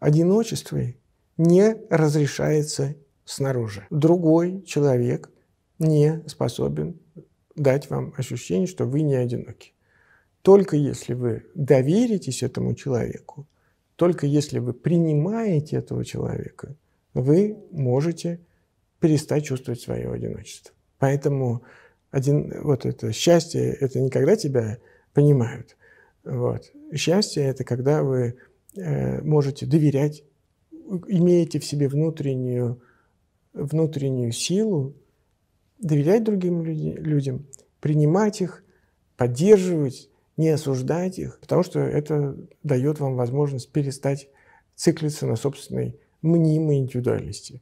одиночестве не разрешается снаружи. Другой человек не способен дать вам ощущение, что вы не одиноки. Только если вы доверитесь этому человеку, только если вы принимаете этого человека, вы можете перестать чувствовать свое одиночество. Поэтому один, вот это счастье – это не когда тебя понимают. Вот. Счастье – это когда вы Э, можете доверять, имеете в себе внутреннюю, внутреннюю силу доверять другим людям, принимать их, поддерживать, не осуждать их, потому что это дает вам возможность перестать циклиться на собственной мнимой индивидуальности.